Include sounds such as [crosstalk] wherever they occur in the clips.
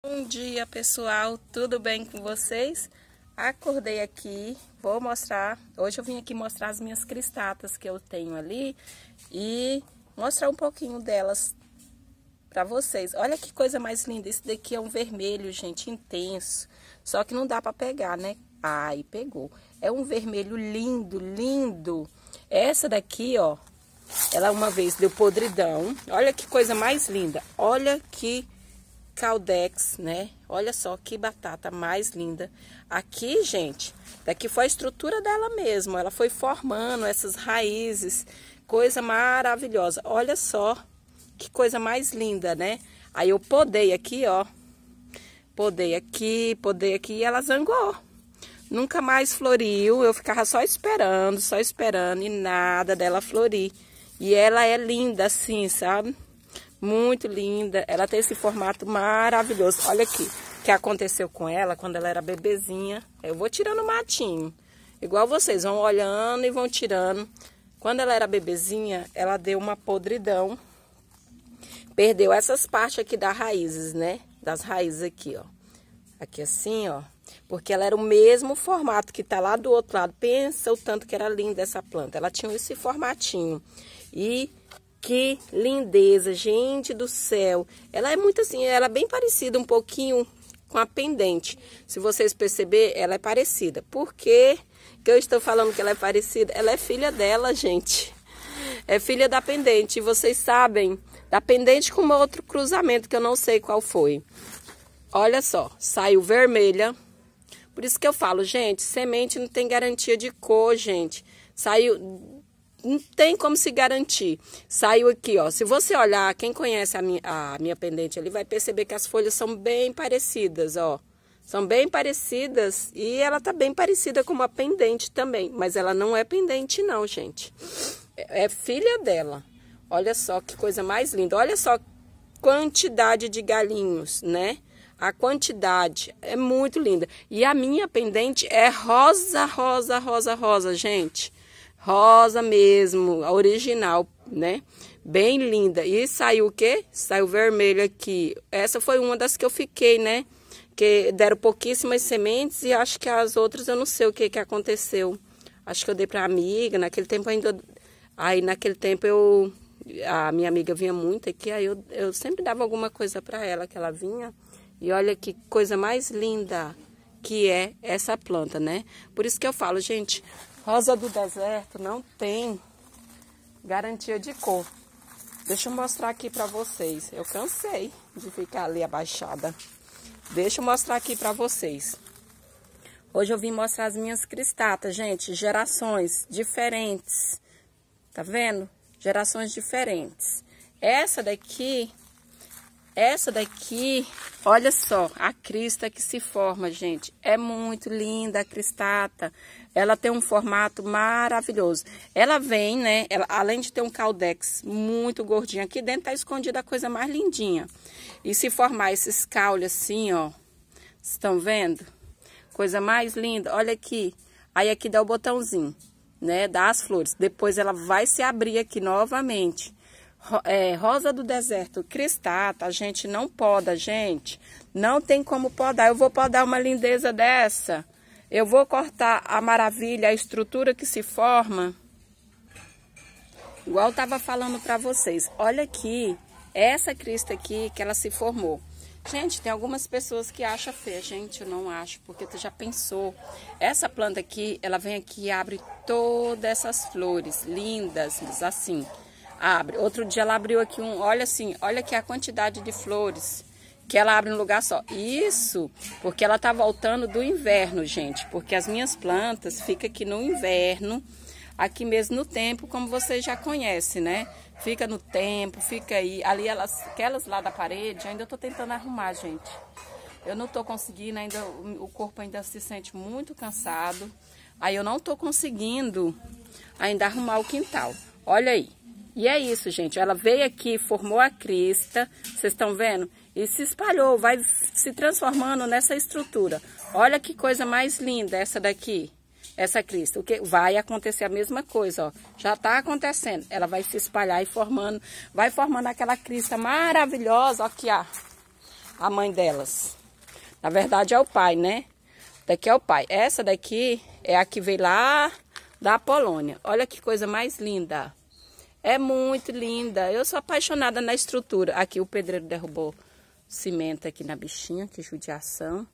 Bom dia pessoal, tudo bem com vocês? Acordei aqui, vou mostrar, hoje eu vim aqui mostrar as minhas cristatas que eu tenho ali e mostrar um pouquinho delas para vocês. Olha que coisa mais linda, esse daqui é um vermelho, gente, intenso, só que não dá para pegar, né? Ai, pegou. É um vermelho lindo, lindo. Essa daqui, ó, ela uma vez deu podridão, olha que coisa mais linda, olha que Caldex, né? Olha só que batata mais linda. Aqui, gente, daqui foi a estrutura dela mesmo. Ela foi formando essas raízes. Coisa maravilhosa. Olha só que coisa mais linda, né? Aí eu podei aqui, ó. Podei aqui, podei aqui e ela zangou. Nunca mais floriu. Eu ficava só esperando, só esperando e nada dela florir. E ela é linda assim, sabe? muito linda. Ela tem esse formato maravilhoso. Olha aqui, o que aconteceu com ela quando ela era bebezinha. Eu vou tirando o matinho, igual vocês, vão olhando e vão tirando. Quando ela era bebezinha, ela deu uma podridão. Perdeu essas partes aqui das raízes, né? Das raízes aqui, ó. Aqui assim, ó. Porque ela era o mesmo formato que tá lá do outro lado. Pensa o tanto que era linda essa planta. Ela tinha esse formatinho. E que lindeza, gente do céu. Ela é muito assim, ela é bem parecida um pouquinho com a pendente. Se vocês perceber, ela é parecida. Por quê que eu estou falando que ela é parecida? Ela é filha dela, gente. É filha da pendente. E vocês sabem, da pendente com outro cruzamento que eu não sei qual foi. Olha só, saiu vermelha. Por isso que eu falo, gente, semente não tem garantia de cor, gente. Saiu não tem como se garantir. Saiu aqui, ó. Se você olhar, quem conhece a minha, a minha pendente ali vai perceber que as folhas são bem parecidas, ó. São bem parecidas e ela tá bem parecida com uma pendente também. Mas ela não é pendente não, gente. É, é filha dela. Olha só que coisa mais linda. Olha só quantidade de galinhos, né? A quantidade é muito linda. E a minha pendente é rosa, rosa, rosa, rosa, gente rosa mesmo, a original, né? Bem linda. E saiu o quê? Saiu vermelho aqui. Essa foi uma das que eu fiquei, né? Que deram pouquíssimas sementes e acho que as outras eu não sei o que que aconteceu. Acho que eu dei para amiga, naquele tempo ainda aí naquele tempo eu a minha amiga vinha muito aqui, aí eu, eu sempre dava alguma coisa para ela que ela vinha. E olha que coisa mais linda que é essa planta, né? Por isso que eu falo, gente, Rosa do deserto não tem garantia de cor. Deixa eu mostrar aqui para vocês. Eu cansei de ficar ali abaixada. Deixa eu mostrar aqui para vocês. Hoje eu vim mostrar as minhas cristatas, gente. Gerações diferentes. Tá vendo? Gerações diferentes. Essa daqui essa daqui, olha só, a crista que se forma, gente. É muito linda a cristata. Ela tem um formato maravilhoso. Ela vem, né? Ela, além de ter um caldex muito gordinho, aqui dentro tá escondida a coisa mais lindinha. E se formar esses caules assim, ó. Estão vendo? Coisa mais linda. Olha aqui. Aí aqui dá o botãozinho, né? Das flores. Depois ela vai se abrir aqui novamente é, rosa do deserto cristata, a gente não poda, gente. Não tem como podar. Eu vou podar uma lindeza dessa. Eu vou cortar a maravilha, a estrutura que se forma. Igual eu tava falando para vocês. Olha aqui, essa crista aqui que ela se formou. Gente, tem algumas pessoas que acham feia. Gente, eu não acho, porque tu já pensou. Essa planta aqui, ela vem aqui e abre todas essas flores lindas, assim abre. Outro dia ela abriu aqui um, olha assim, olha aqui a quantidade de flores que ela abre um lugar só. Isso, porque ela tá voltando do inverno, gente, porque as minhas plantas ficam aqui no inverno, aqui mesmo no tempo, como vocês já conhecem, né? Fica no tempo, fica aí. Ali elas, aquelas lá da parede, ainda eu tô tentando arrumar, gente. Eu não tô conseguindo ainda, o corpo ainda se sente muito cansado. Aí eu não tô conseguindo ainda arrumar o quintal. Olha aí. E é isso, gente. Ela veio aqui, formou a crista, vocês estão vendo? E se espalhou, vai se transformando nessa estrutura. Olha que coisa mais linda essa daqui, essa crista. O que vai acontecer a mesma coisa, ó. Já está acontecendo. Ela vai se espalhar e formando, vai formando aquela crista maravilhosa, ó que a a mãe delas. Na verdade é o pai, né? Daqui é o pai. Essa daqui é a que veio lá da Polônia. Olha que coisa mais linda. É muito linda. Eu sou apaixonada na estrutura. Aqui o pedreiro derrubou cimento aqui na bichinha, que judiação.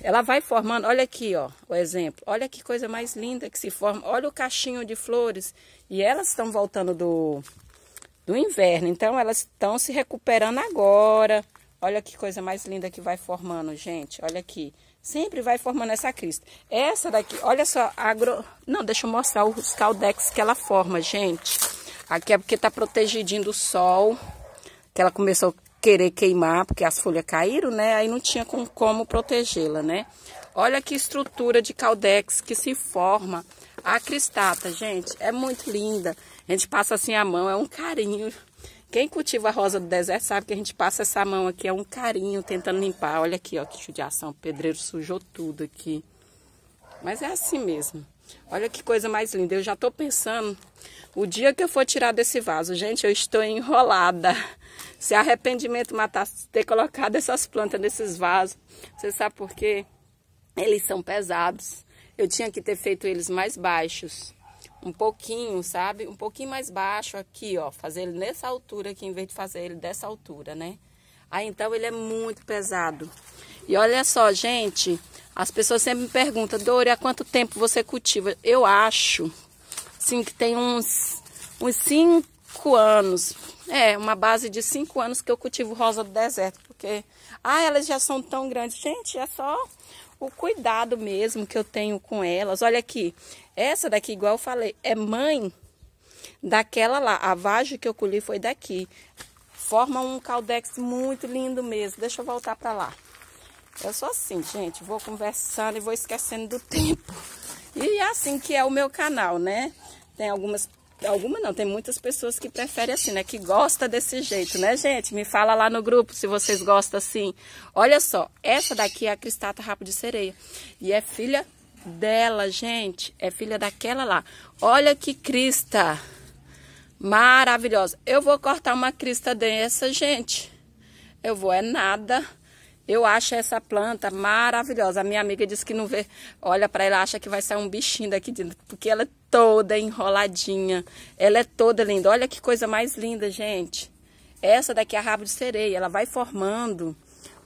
Ela vai formando, olha aqui, ó, o exemplo. Olha que coisa mais linda que se forma. Olha o cachinho de flores. E elas estão voltando do, do inverno, então elas estão se recuperando agora. Olha que coisa mais linda que vai formando, gente. Olha aqui. Sempre vai formando essa crista. Essa daqui, olha só, agro... Não, deixa eu mostrar os caldex que ela forma, gente. Aqui é porque tá protegidinho do sol, que ela começou a querer queimar, porque as folhas caíram, né? Aí não tinha com, como protegê-la, né? Olha que estrutura de caldex que se forma a cristata, gente. É muito linda. A gente passa assim a mão, é um carinho quem cultiva a rosa do deserto sabe que a gente passa essa mão aqui, é um carinho, tentando limpar. Olha aqui, ó, que judiação, o pedreiro sujou tudo aqui. Mas é assim mesmo. Olha que coisa mais linda. Eu já estou pensando, o dia que eu for tirar desse vaso, gente, eu estou enrolada. [laughs] Se arrependimento matasse ter colocado essas plantas nesses vasos, você sabe por quê? Eles são pesados. Eu tinha que ter feito eles mais baixos um pouquinho, sabe? Um pouquinho mais baixo aqui, ó. Fazer ele nessa altura aqui, em vez de fazer ele dessa altura, né? Aí, então, ele é muito pesado. E olha só, gente, as pessoas sempre me perguntam, Dori, há quanto tempo você cultiva? Eu acho, assim, que tem uns, uns cinco anos. É, uma base de cinco anos que eu cultivo rosa do deserto, porque... Ah, elas já são tão grandes. Gente, é só o cuidado mesmo que eu tenho com elas. Olha aqui, essa daqui, igual eu falei, é mãe daquela lá. A vagem que eu colhi foi daqui. Forma um caldex muito lindo mesmo. Deixa eu voltar para lá. Eu sou assim, gente, vou conversando e vou esquecendo do tempo. E é assim que é o meu canal, né? Tem algumas alguma não, tem muitas pessoas que preferem assim, né? Que gosta desse jeito, né, gente? Me fala lá no grupo se vocês gostam assim. Olha só, essa daqui é a cristata rabo de sereia. E é filha dela, gente. É filha daquela lá. Olha que crista maravilhosa. Eu vou cortar uma crista dessa, gente. Eu vou, é nada. Eu acho essa planta maravilhosa. A minha amiga disse que não vê. Olha para ela, acha que vai sair um bichinho daqui dentro. Porque ela toda enroladinha. Ela é toda linda. Olha que coisa mais linda, gente. Essa daqui é a rabo de sereia. Ela vai formando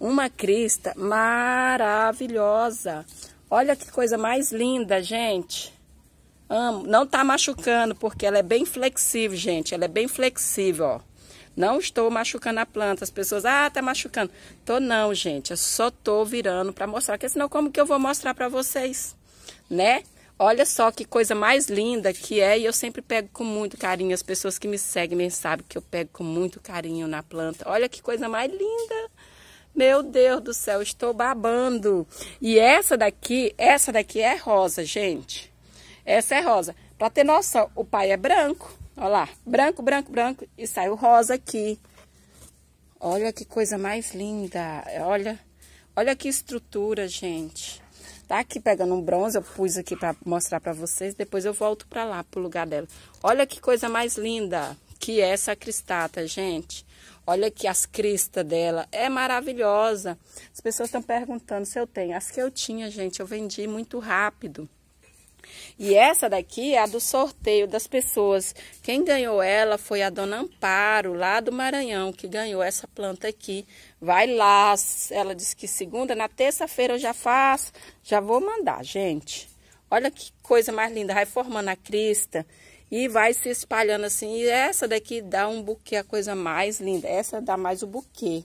uma crista maravilhosa. Olha que coisa mais linda, gente. Amo. Não tá machucando, porque ela é bem flexível, gente. Ela é bem flexível, ó. Não estou machucando a planta. As pessoas, ah, tá machucando. Tô não, gente. Eu só tô virando para mostrar. Porque senão como que eu vou mostrar para vocês, né? Olha só que coisa mais linda que é, e eu sempre pego com muito carinho. As pessoas que me seguem bem sabem que eu pego com muito carinho na planta. Olha que coisa mais linda! Meu Deus do céu, estou babando. E essa daqui, essa daqui é rosa, gente. Essa é rosa. Para ter noção, o pai é branco. Olha lá, branco, branco, branco e saiu rosa aqui. Olha que coisa mais linda. Olha, olha que estrutura, gente. Tá aqui pegando um bronze, eu pus aqui para mostrar para vocês, depois eu volto para lá, pro lugar dela. Olha que coisa mais linda que é essa cristata, gente. Olha aqui as cristas dela, é maravilhosa. As pessoas estão perguntando se eu tenho. As que eu tinha, gente, eu vendi muito rápido. E essa daqui é a do sorteio das pessoas. Quem ganhou ela foi a dona Amparo, lá do Maranhão, que ganhou essa planta aqui. Vai lá, ela disse que segunda, na terça-feira eu já faço, já vou mandar, gente. Olha que coisa mais linda, vai formando a crista e vai se espalhando assim. E essa daqui dá um buquê, a coisa mais linda. Essa dá mais o buquê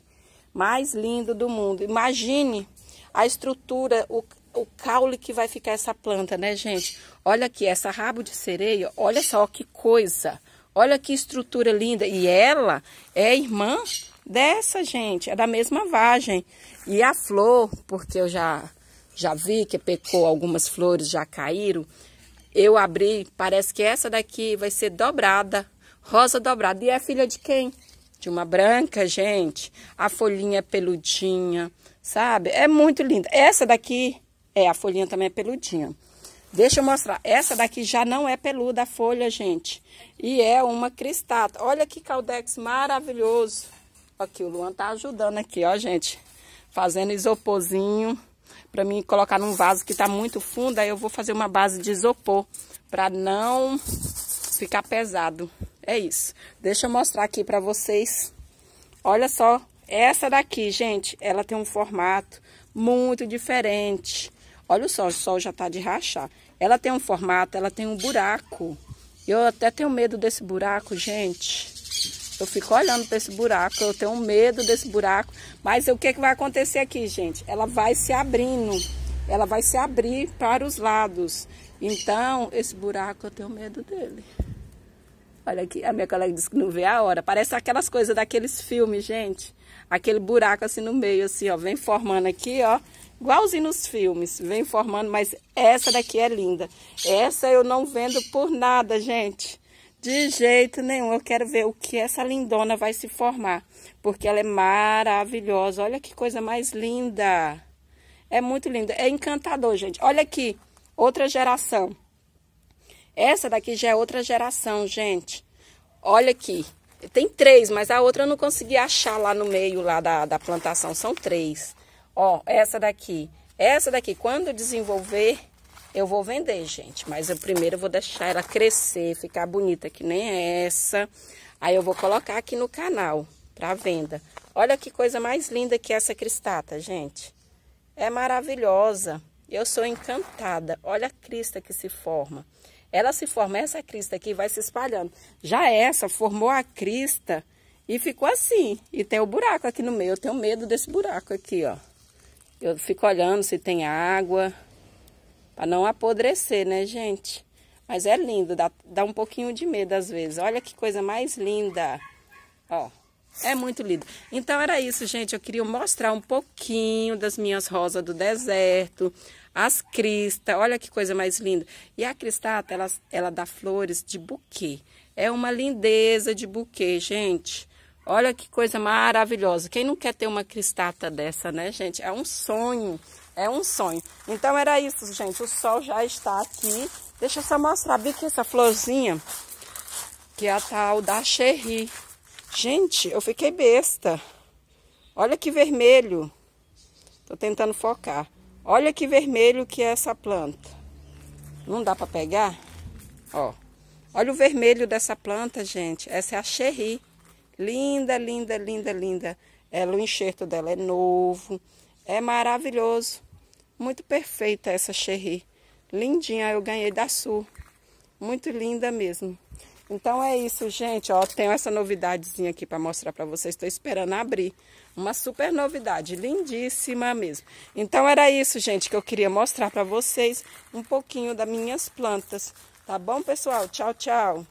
mais lindo do mundo. Imagine a estrutura, o, o caule que vai ficar essa planta, né, gente? Olha aqui, essa rabo de sereia, olha só que coisa. Olha que estrutura linda. E ela é irmã dessa, gente. É da mesma vagem. E a flor, porque eu já, já vi que pecou algumas flores, já caíram. Eu abri, parece que essa daqui vai ser dobrada. Rosa dobrada. E é filha de quem? De uma branca, gente. A folhinha é peludinha, sabe? É muito linda. Essa daqui é, a folhinha também é peludinha. Deixa eu mostrar. Essa daqui já não é peluda a folha, gente. E é uma cristata. Olha que caldex maravilhoso. Aqui, o Luan tá ajudando aqui, ó, gente. Fazendo isoporzinho. Pra mim colocar num vaso que tá muito fundo. Aí eu vou fazer uma base de isopor. Pra não ficar pesado. É isso. Deixa eu mostrar aqui pra vocês. Olha só. Essa daqui, gente, ela tem um formato muito diferente Olha o sol, o sol já está de rachar. Ela tem um formato, ela tem um buraco. Eu até tenho medo desse buraco, gente. Eu fico olhando para esse buraco, eu tenho medo desse buraco. Mas o que, que vai acontecer aqui, gente? Ela vai se abrindo, ela vai se abrir para os lados. Então, esse buraco eu tenho medo dele. Olha aqui, a minha colega disse que não vê a hora. Parece aquelas coisas daqueles filmes, gente. Aquele buraco assim no meio, assim, ó. Vem formando aqui, ó igualzinho nos filmes, vem formando, mas essa daqui é linda. Essa eu não vendo por nada, gente. De jeito nenhum, eu quero ver o que essa lindona vai se formar, porque ela é maravilhosa. Olha que coisa mais linda. É muito linda, é encantador, gente. Olha aqui, outra geração. Essa daqui já é outra geração, gente. Olha aqui, tem três, mas a outra eu não consegui achar lá no meio lá da, da plantação, são três. Ó, essa daqui. Essa daqui, quando desenvolver, eu vou vender, gente. Mas eu primeiro vou deixar ela crescer, ficar bonita que nem essa. Aí eu vou colocar aqui no canal para venda. Olha que coisa mais linda que essa cristata, gente. É maravilhosa. Eu sou encantada. Olha a crista que se forma. Ela se forma, essa crista aqui vai se espalhando. Já essa formou a crista e ficou assim. E tem o um buraco aqui no meio. Eu tenho medo desse buraco aqui, ó. Eu fico olhando se tem água, para não apodrecer, né, gente? Mas é lindo, dá, dá um pouquinho de medo às vezes. Olha que coisa mais linda. Ó, é muito lindo. Então era isso, gente. Eu queria mostrar um pouquinho das minhas rosas do deserto, as cristas. Olha que coisa mais linda. E a cristata, ela, ela dá flores de buquê. É uma lindeza de buquê, gente. Olha que coisa maravilhosa. Quem não quer ter uma cristata dessa, né, gente? É um sonho. É um sonho. Então era isso, gente. O sol já está aqui. Deixa eu só mostrar. Vi que essa florzinha, que é a tal da cherry. Gente, eu fiquei besta. Olha que vermelho. Tô tentando focar. Olha que vermelho que é essa planta. Não dá para pegar? Ó. Olha o vermelho dessa planta, gente. Essa é a cherry. Linda, linda, linda, linda. Ela, o enxerto dela é novo. É maravilhoso. Muito perfeita essa Cherry. Lindinha, eu ganhei da Sul. Muito linda mesmo. Então é isso, gente. Ó, tenho essa novidadezinha aqui para mostrar para vocês. Estou esperando abrir. Uma super novidade, lindíssima mesmo. Então era isso, gente, que eu queria mostrar para vocês um pouquinho das minhas plantas. Tá bom, pessoal? Tchau, tchau.